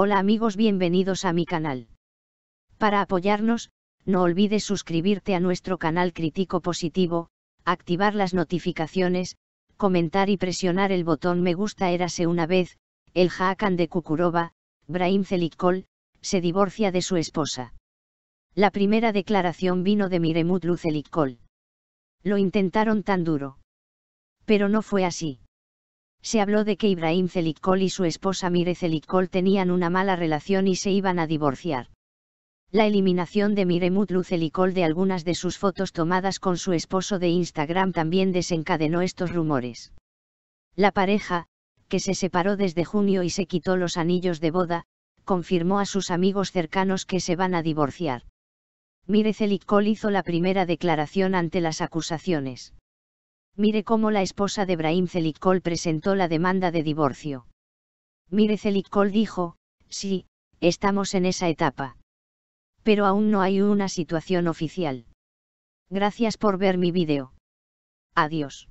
Hola amigos bienvenidos a mi canal. Para apoyarnos, no olvides suscribirte a nuestro canal Crítico Positivo, activar las notificaciones, comentar y presionar el botón me gusta érase una vez, el Hakan de Kukurova, Brahim Zelikkol, se divorcia de su esposa. La primera declaración vino de Miremutlu Zelikkol. Lo intentaron tan duro. Pero no fue así se habló de que Ibrahim Celikol y su esposa Mire Celikol tenían una mala relación y se iban a divorciar. La eliminación de Mire Mutlu de algunas de sus fotos tomadas con su esposo de Instagram también desencadenó estos rumores. La pareja, que se separó desde junio y se quitó los anillos de boda, confirmó a sus amigos cercanos que se van a divorciar. Mire Celikol hizo la primera declaración ante las acusaciones. Mire cómo la esposa de Brahim Zelikol presentó la demanda de divorcio. Mire Zelikol dijo, sí, estamos en esa etapa. Pero aún no hay una situación oficial. Gracias por ver mi video. Adiós.